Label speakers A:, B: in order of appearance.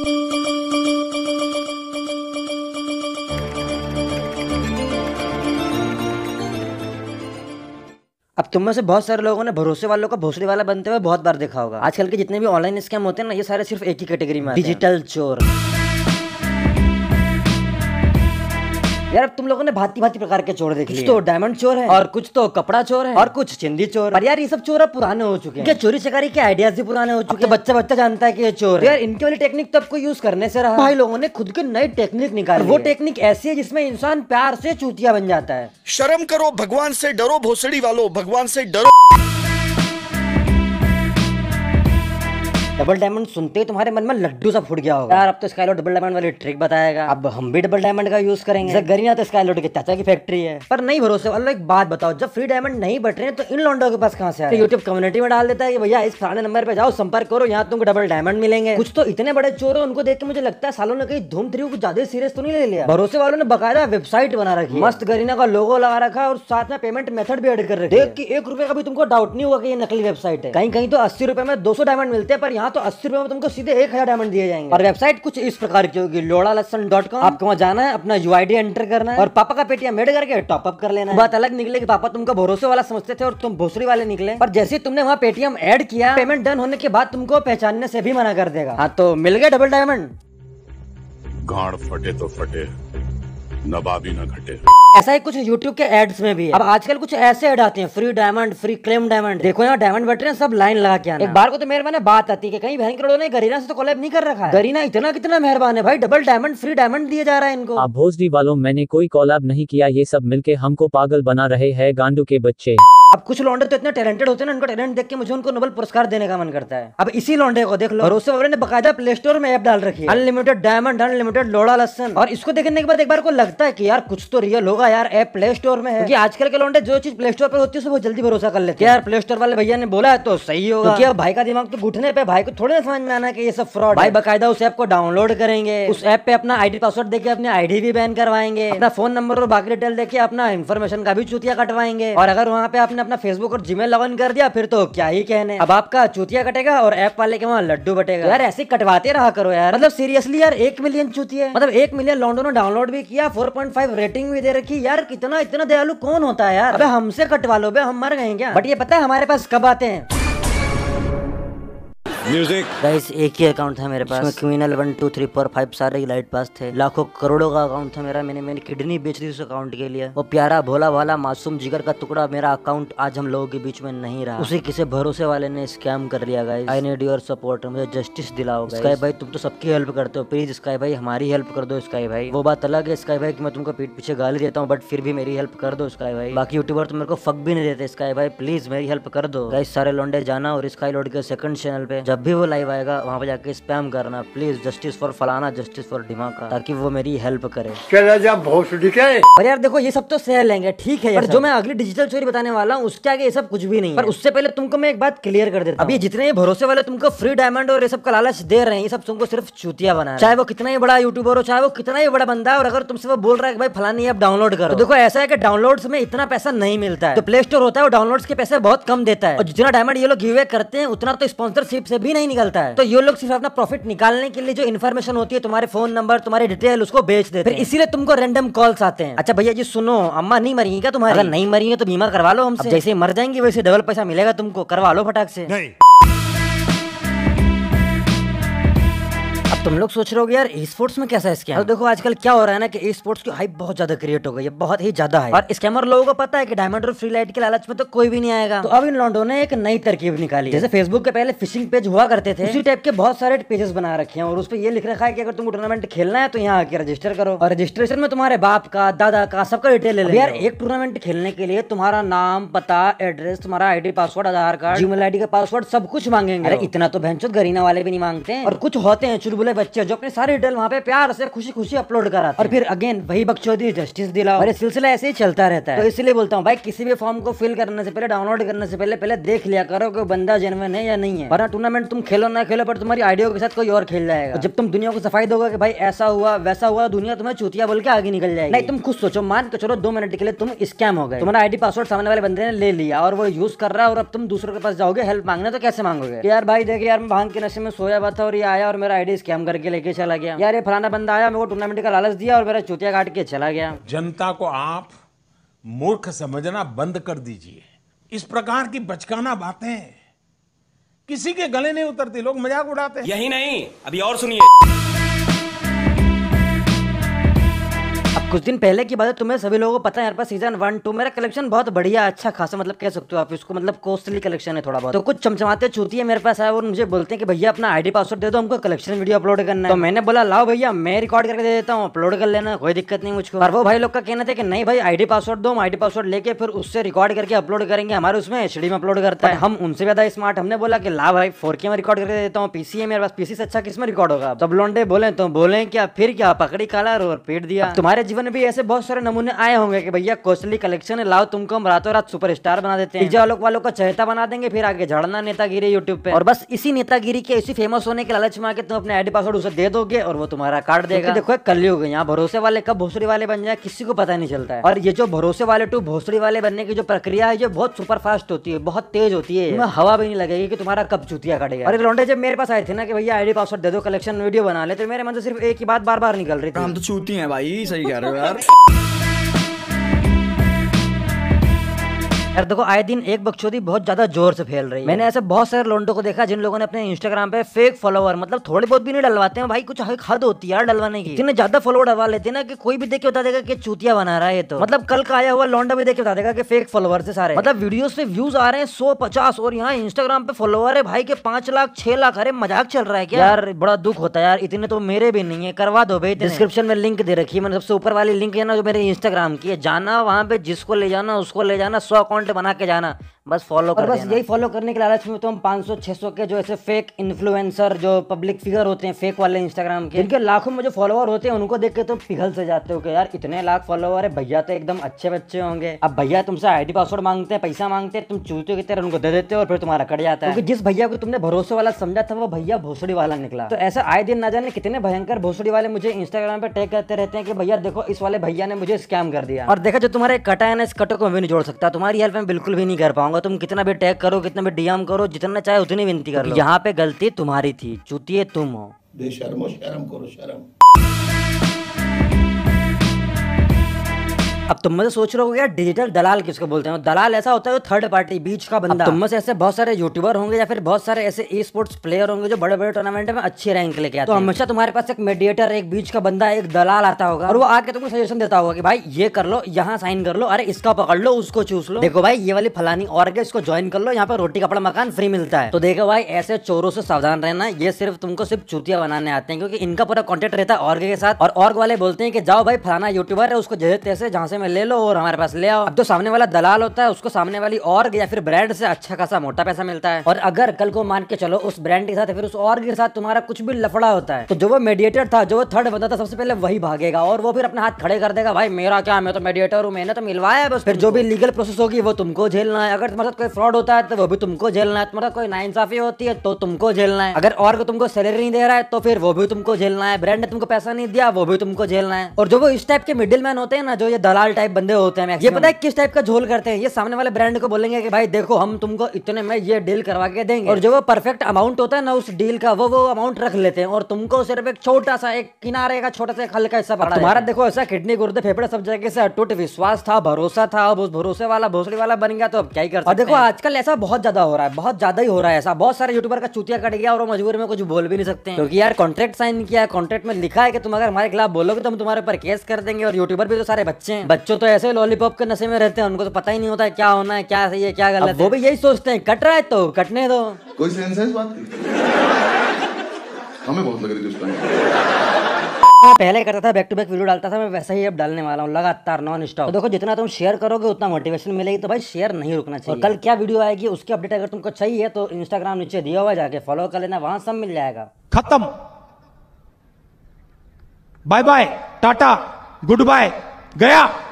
A: अब तुम में से बहुत सारे लोगों ने भरोसे वालों का भोसले वाला बनते हुए बहुत बार देखा होगा आजकल के जितने भी ऑनलाइन स्कैम होते हैं ना ये सारे सिर्फ एक ही कैटेगरी में डिजिटल चोर यार अब तुम लोगों ने भांति भांति प्रकार के चोर देखे तो डायमंड चोर है और कुछ तो कपड़ा चोर है और कुछ चिंदी चोर और यार ये सब चोर अब पुराने हो चुके हैं क्या चोरी चकारी के आइडियाज भी पुराने हो चुके तो हैं बच्चा बच्चा जानता है कि ये चोर तो यार इनके वाली टेक्निक तो आपको यूज करने से रहा भाई लोगों ने खुद की नई टेक्निक निकाली वो टेक्निक ऐसी है जिसमें इंसान प्यार से चूतिया बन जाता है शर्म करो भगवान से डरो भोसड़ी वालों भगवान से डरो डबल डायमंड सुनते ही तुम्हारे मन में लड्डू सा फूट गया होगा यार अब तो लोड डबल डायमंड वाली ट्रिक बताएगा अब हम भी डबल डायमंड का यूज करेंगे गरिया तो स्काई लोड के चाचा की फैक्ट्री है पर नहीं भरोसे वालों एक बात बताओ जब फ्री डायमंड नहीं बट रहे तो इन लॉन्डो के पास कहाँ से यूट्यूब कम्युनिटी तो में डाल देता है भैया इस फलाने नंबर पर जाओ संपर्क करो यहाँ तुमको डबल डायमंड मिलेंगे कुछ तो इतने बड़े चोर है उनको देख के मुझे लगता है सालों ने कहीं धूम थ्री को ज्यादा सीरियस तो नहीं ले लिया भरोसे वालों ने बकायदा वेबसाइट बना रखी मस्त गरीना का लोगो लगा रखा और साथ में पेमेंट मेथड भी एड कर रहे देख की एक रुपए का भी तुमको डाउट नहीं हुआ कि ये नकली वेबसाइट है कहीं कहीं तो अस्सी रुपए में दो सौ डायमंड मिलते हैं पर यहाँ हाँ तो अस्सी रुपए में तुमको सीधे एक हजार डायमंड दिए जाएंगे और वेबसाइट कुछ इस प्रकार की होगी लोड़ा लसन डॉट कॉम आपको वहाँ जाना है अपना यू एंटर करना है और पापा का पेटीएम एड करके टॉपअप कर लेना बात अलग निकले की पापा तुमको भरोसे वाला समझते थे और तुम भोसरी वाले निकले पर जैसे तुमने वहाँ पेटीएम एड किया पेमेंट डन होने के बाद तुमको पहचानने से भी मना कर देगा हाँ तो मिल गया डबल डायमंड गाड़ फटे तो फटे नबाबी न घटे ऐसा ही कुछ YouTube के एड्स में भी है अब आजकल कुछ ऐसे एड आते हैं free diamond free claim diamond देखो यहाँ डायमंड बैठे हैं सब लाइन लगा के आना एक बार को तो मेरे मैंने बात आती है कहीं बहन करोड़ों ने गरीना से तो कॉलेब नहीं कर रखा है गरीना इतना कितना मेहरबान है भाई डबल डायमंड फ्री डायमंड दिया जा रहा है इनको भोजरी वालों मैंने कोई कोलैब नहीं किया ये सब मिलकर हमको पागल बना रहे हैं गांडू के बच्चे अब कुछ लॉन्डे तो इतने टैलेंटेड होते हैं उनका टैलेंट देख के मुझे उनको नोबल पुरस्कार देने का मन करता है अब इसी लॉन्डे को देख लो और बाबरे ने बकायदा प्ले स्टोर में ऐप डाल रखी है अनलिमिटेड डायमंड अनलिमिटेड लोड़ा लसन और इसको देखने के बाद एक बार को लगता है कि यार कुछ तो रियल होगा यार ऐप प्ले स्टोर में है आजकल के लॉन्डे जो चीज प्ले स्टोर पर होती है वो जल्दी भरोसा कर लेते हैं यार प्ले स्टोर वाले भैया ने बोला है तो सही होगा क्योंकि अब भाई का दिमाग तो घुटने पे भाई को थोड़े ना समझ में आना कि ये सब फ्रॉड भाई बकायदा उस ऐप को डाउनलोड करेंगे उस ऐप पे अपना आईडी पासवर्ड देके अपनी आईडी भी बैन करवाएंगे अपना फोन नंबर और बाकी डिटेल देके अपना इन्फॉर्मेशन का भी चुतिया कटवाएंगे और अगर वहाँ पे अपने आपने अपना फेसबुक और जीमेल लॉग इन कर दिया फिर तो क्या ही कहने अब आपका चुतिया कटेगा और ऐप वाले के वहाँ लड्डू बटेगा यार ऐसे कटवाते रहा करो यार मतलब सीरियसली यार एक मिलियन है मतलब एक मिलियन लॉन्डो ने डाउनलोड भी किया फोर रेटिंग भी दे रखी यार कितना इतना दयालु कौन होता है यार हमसे कटवा लो बे हम मर गए क्या बट ये पता है हमारे पास कब आते हैं म्यूजिक गाइस एक ही अकाउंट था मेरे पास criminal one two three four five सारे लाइट पास थे लाखों करोड़ों का अकाउंट था मेरा मैंने मेरी किडनी बेच दी उस अकाउंट के लिए वो प्यारा भोला भाला मासूम जिगर का टुकड़ा मेरा अकाउंट आज हम लोगों के बीच में नहीं रहा उसे किसी भरोसे वाले ने स्कैम कर लिया guys I need your support मुझे जस्टिस दिलाओ स्काई भाई तुम तो सबकी हेल्प करते हो प्लीज स्काई भाई हमारी हेल्प कर दो स्काई भाई वो बात अलग है स्काई भाई की मैं तुमको पीठ पीछे गाली देता हूँ बट फिर भी मेरी हेल्प कर दो स्काई भाई बाकी यूट्यूबर तो मेरे को फक भी नहीं देते स्काई भाई प्लीज मेरी हेल्प कर दो गाइस सारे लोंडे जाना और स्काई लोड के सेकंड चैनल पे जब भी वो लाइव आएगा वहाँ पे जाके स्पैम करना प्लीज जस्टिस फॉर फलाना जस्टिस फॉर डिमाका ताकि वो मेरी हेल्प करे और यार देखो ये सब तो सह लेंगे ठीक है पर अच्छा। जो मैं अगली डिजिटल चोरी बताने वाला हूँ उसके आगे ये सब कुछ भी नहीं पर उससे पहले तुमको मैं एक बात क्लियर कर देता हाँ। अभी जितने भरोसे वाले तुमको फ्री डायमंड और ये सब का लालच दे रहे हैं ये सब तुमको सिर्फ चुतिया बना चाहे वो कितना ही बड़ा यूट्यूबर हो चाहे वो कितना ही बड़ा बंदा और अगर तुमसे वो बोल रहा है भाई फलानी ऐप डाउनलोड करो हाँ। तो देखो ऐसा है कि डाउनलोड्स में इतना पैसा नहीं मिलता है तो प्ले स्टोर होता है वो डाउनलोड्स के पैसे बहुत कम देता है और जितना डायमंड ये लोग गिवे करते हैं उतना तो स्पॉन्सरशिप से भी नहीं निकलता है तो ये लोग सिर्फ अपना प्रॉफिट निकालने के लिए जो इन्फॉर्मेशन होती है तुम्हारे फोन नंबर तुम्हारे डिटेल उसको बेच देते हैं इसीलिए तुमको रेंडम कॉल्स आते हैं अच्छा भैया जी सुनो अम्मा नहीं मरी क्या तुम्हारा नहीं मरी है तो बीमा करवा लो हमसे जैसे मर जाएंगे वैसे डबल पैसा मिलेगा तुमको करवा लो फटाक से नहीं तुम लोग सोच रहे हो यार ई स्पोर्ट्स में कैसा स्कैम और देखो आजकल क्या हो रहा है ना कि ई स्पोर्ट्स की हाइप बहुत ज्यादा क्रिएट हो गई है बहुत ही ज्यादा है और स्कैमर लोगों को पता है कि डायमंड और फ्री लाइट के लालच में तो कोई भी नहीं आएगा तो अब इन लॉन्डो ने एक नई तरकीब निकाली जैसे फेसबुक के पहले फिशिंग पेज हुआ करते थे उसी टाइप के बहुत सारे पेजेस बना रखे हैं और उस पर ये लिख रखा है की अगर तुम टूर्नामेंट खेलना है तो यहाँ आके रजिस्टर करो और रजिस्ट्रेशन में तुम्हारे बाप का दादा का सबका डिटेल ले यार एक टूर्नामेंट खेलने के लिए तुम्हारा नाम पता एड्रेस तुम्हारा ID password Aadhaar card Gmail ID का पासवर्ड सब कुछ मांगेंगे इतना तो भैंसो गरीना वाले भी नहीं मांगते और कुछ होते हैं चुलबुले वाले बच्चे जो अपने सारे डिटेल वहाँ पे प्यार से खुशी खुशी अपलोड करा और फिर अगेन वही बक्चौदी जस्टिस दिलाओ और सिलसिला ऐसे ही चलता रहता है तो इसलिए बोलता हूँ भाई किसी भी फॉर्म को फिल करने से पहले डाउनलोड करने से पहले पहले देख लिया करो कि बंदा जेनवन है या नहीं है वरना टूर्नामेंट तुम खेलो ना खेलो पर तुम्हारी आइडियो के साथ कोई और खेल जाएगा जब तुम दुनिया को सफाई दोगे कि भाई ऐसा हुआ वैसा हुआ दुनिया तुम्हें चूतिया बोल के आगे निकल जाएगी नहीं तुम खुद सोचो मान के चलो दो मिनट के लिए तुम स्कैम हो गए तुम्हारा आईडी पासवर्ड सामने वाले बंदे ने ले लिया और वो यूज कर रहा है और अब तुम दूसरों के पास जाओगे हेल्प मांगने तो कैसे मांगोगे यार भाई देखिए यार मैं भांग के नशे में सोया हुआ था और ये आया और मेरा आईडी स्कैम खत्म करके लेके चला गया यार ये फलाना बंदा आया मेरे को टूर्नामेंट का लालच दिया और मेरा चुतिया काट के चला गया जनता को आप मूर्ख समझना बंद कर दीजिए इस प्रकार की बचकाना बातें किसी के गले नहीं उतरती लोग मजाक उड़ाते यही नहीं अभी और सुनिए कुछ दिन पहले की बात है तुम्हें सभी लोगों को पता है यार पास सीजन वन टू मेरा कलेक्शन बहुत बढ़िया अच्छा खासा मतलब कह सकते हो आप इसको मतलब कॉस्टली कलेक्शन है थोड़ा बहुत तो कुछ चमचमाते चूती है मेरे पास आया और मुझे बोलते हैं कि भैया अपना आईडी पासवर्ड दे दो हमको कलेक्शन वीडियो अपलोड करना है तो मैंने बोला लाओ भैया मैं रिकॉर्ड करके दे देता हूँ अपलोड कर लेना कोई दिक्कत नहीं मुझको और वो भाई लोग का कहना था कि नहीं भाई आईडी पासवर्ड दो हम आईडी पासवर्ड लेके फिर उससे रिकॉर्ड करके अपलोड करेंगे हमारे उसमें एच में अपलोड करता है हम उनसे ज्यादा स्मार्ट हमने बोला कि ला भाई फोर में रिकॉर्ड करके देता हूँ पीसी है मेरे पास पीसी से अच्छा किसमें रिकॉर्ड होगा तब लॉन्डे बोले तो बोले क्या फिर क्या पकड़ी काला और पेट दिया तुम्हारे जीवन जीवन में भी ऐसे बहुत सारे नमूने आए होंगे कि भैया कोसली कलेक्शन लाओ तुमको हम रातों रात सुपर स्टार बना देते हैं आलोक वालों का चहता बना देंगे फिर आगे झड़ना नेतागिरी यूट्यूब पे और बस इसी नेतागिरी के इसी फेमस होने के लालच में आके तुम अपने आईडी पासवर्ड उसे दे दोगे और वो तुम्हारा कार्ड देगा देखो कलयुग यहाँ भरोसे वाले कब भोसड़ी वाले बन जाए किसी को पता नहीं चलता है और ये जो भरोसे वाले टू भोसड़ी वाले बनने की जो प्रक्रिया है ये बहुत सुपर फास्ट होती है बहुत तेज होती है हवा भी नहीं लगेगी की तुम्हारा कब चुतिया कटेगा अरे लौंडे जब मेरे पास आए थे ना कि भैया आईडी पासवर्ड दे दो कलेक्शन वीडियो बना ले तो मेरे मन से सिर्फ एक ही बात बार बार निकल रही थी हम तो चूती है भाई सही कह रहे llorar. यार देखो आए दिन एक बकचोदी बहुत ज्यादा जोर से फैल रही है मैंने ऐसे बहुत सारे लोंडो को देखा जिन लोगों ने अपने इंस्टाग्राम पे फेक फॉलोवर मतलब थोड़े बहुत भी नहीं डलवाते हैं भाई कुछ हद होती है यार डलवाने की इतने ज्यादा फॉलोवर डलवा लेते हैं ना कि कोई भी देख के बता देगा कि चूतिया बना रहा है तो मतलब कल का आया हुआ लौंडा भी देख के बता देगा कि फेक फॉलोवर से सारे मतलब वीडियो पे व्यूज आ रहे हैं सौ पचास और यहाँ इंस्टाग्राम पे फॉलोवर है भाई के पांच लाख छह लाख अरे मजाक चल रहा है क्या यार बड़ा दुख होता है यार इतने तो मेरे भी नहीं है करवा दो भाई डिस्क्रिप्शन में लिंक दे रखी है मैंने सबसे ऊपर वाली लिंक है ना जो मेरे इंस्टाग्राम की है जाना वहाँ पे जिसको ले जाना उसको ले जाना सौ अकाउंट अकाउंट बना के जाना बस फॉलो कर बस यही फॉलो करने के लालच में तो हम पाँच सौ 500 सौ के जो ऐसे फेक इन्फ्लुएंसर जो पब्लिक फिगर होते हैं फेक वाले इंस्टाग्राम के इनके लाखों में जो फॉलोअर होते हैं उनको देख के तो पिघल से जाते हो कि यार इतने लाख फॉलोअर है भैया तो एकदम अच्छे बच्चे होंगे अब भैया तुमसे आई पासवर्ड मांगते हैं पैसा मांगते हैं तुम चूते की तरह उनको दे देते हो और फिर तुम्हारा कट जाता है क्योंकि जिस भैया को तुमने भरोसे वाला समझा था वो भैया भोसड़ी वाला निकला तो ऐसा आए दिन ना जाने कितने भयंकर भोसड़ी वाले मुझे इंस्टाग्राम पे टैग करते रहते हैं कि भैया देखो इस वाले भैया ने मुझे स्कैम कर दिया और देखा जो तुम्हारे कटा है ना इस कटो को भी नहीं जोड़ सकता तुम्हारी हेल्प मैं बिल्कुल भी नहीं कर पाऊंगा तुम कितना भी टैग करो कितना भी डीएम करो जितना चाहे उतनी विनती करो यहाँ पे गलती तुम्हारी थी चुतिए तुम हो शर्म करो शर्म अब तुम मुझे सोच रहे हो यार डिजिटल दलाल किसको बोलते हैं दलाल ऐसा होता है थर्ड पार्टी बीच का बंदा तुम से ऐसे बहुत सारे यूट्यूबर होंगे या फिर बहुत सारे ऐसे ई स्पोर्ट्स प्लेयर होंगे जो बड़े बड़े टूर्नामेंट में अच्छी रैंक लेके आते तो हमेशा तुम्हारे पास एक मेडिएटर एक बीच का बंदा एक दलाल आता होगा और वो आके तुमको सजेशन देता होगा कि भाई ये कर लो यहाँ साइन कर लो अरे इसका पकड़ लो उसको चूस लो देखो भाई ये वाली फलानी और के इसको ज्वाइन कर लो यहाँ पे रोटी कपड़ा मकान फ्री मिलता है तो देखो भाई ऐसे चोरों से सावधान रहना ये सिर्फ तुमको सिर्फ चुतिया बनाने आते हैं क्योंकि इनका पूरा कॉन्टेक्ट रहता है और के साथ और वाले बोलते हैं कि जाओ भाई फलाना यूट्यूबर है उसको जैसे जहाँ से में ले लो और हमारे पास ले आओ अब जो सामने वाला दलाल होता है उसको सामने वाली और या फिर ब्रांड से अच्छा खासा मोटा पैसा मिलता है और अगर कल को मान के चलो उस ब्रांड के साथ फिर उस और के साथ तुम्हारा कुछ भी लफड़ा होता है तो जो वो मेडिएटर था जो वो थर्ड बंदा था सबसे पहले वही भागेगा और वो फिर अपना हाथ खड़े कर देगा भाई मेरा क्या मैं तो मेडिएटर हूँ मैंने तो मिलवाया बस फिर जो भी लीगल प्रोसेस होगी वो तुमको झेलना है अगर तुम्हारे साथ कोई फ्रॉड होता है तो वो भी तुमको झेलना है तुम्हारा कोई नाइंसाफी होती है तो तुमको झेलना है अगर और तुमको सैलरी नहीं दे रहा है तो फिर वो भी तुमको झेलना है ब्रांड ने तुमको पैसा नहीं दिया वो भी तुमको झेलना है और जो वो इस टाइप के मिडिल मैन होते हैं ना जो ये दलाल दलाल टाइप बंदे होते हैं ये पता है किस टाइप का झोल करते हैं ये सामने वाले ब्रांड को बोलेंगे कि भाई देखो हम तुमको इतने में ये डील करवा के देंगे और जो वो परफेक्ट अमाउंट होता है ना उस डील का वो वो अमाउंट रख लेते हैं और तुमको सिर्फ एक छोटा सा एक किनारे का छोटा सा एक हल्का हिस्सा पड़ा तुम्हारा देखो ऐसा किडनी गुर्दे फेफड़े सब जगह से अटूट विश्वास था भरोसा था अब उस भरोसे वाला भोसड़ी वाला बन गया तो अब क्या ही कर और देखो आजकल ऐसा बहुत ज्यादा हो रहा है बहुत ज्यादा ही हो रहा है ऐसा बहुत सारे यूट्यूबर का चुतिया कट गया और मजबूर में कुछ बोल भी नहीं सकते क्योंकि यार कॉन्ट्रैक्ट साइन किया है कॉन्ट्रैक्ट में लिखा है कि तुम अगर हमारे खिलाफ बोलोगे तो हम तुम्हारे पर केस कर देंगे और यूट्यूबर भी तो सारे बच्चे हैं बच्चों तो ऐसे लॉलीपॉप के नशे में रहते हैं उनको तो पता ही नहीं होता है क्या होना है क्या सही है क्या गलत है वो भी यही सोचते हैं कट रहा है तो कटने दो कोई सेंस है इस बात की हमें बहुत लग रही थी उस टाइम हाँ, मैं पहले करता था बैक टू बैक वीडियो डालता था मैं वैसे ही अब डालने वाला हूँ लगातार नॉन स्टॉप तो देखो जितना तुम शेयर करोगे उतना मोटिवेशन मिलेगी तो भाई शेयर नहीं रुकना चाहिए और कल क्या वीडियो आएगी उसकी अपडेट अगर तुमको चाहिए तो इंस्टाग्राम नीचे दिया हुआ जाके फॉलो कर लेना वहां सब मिल जाएगा खत्म bye bye tata goodbye गया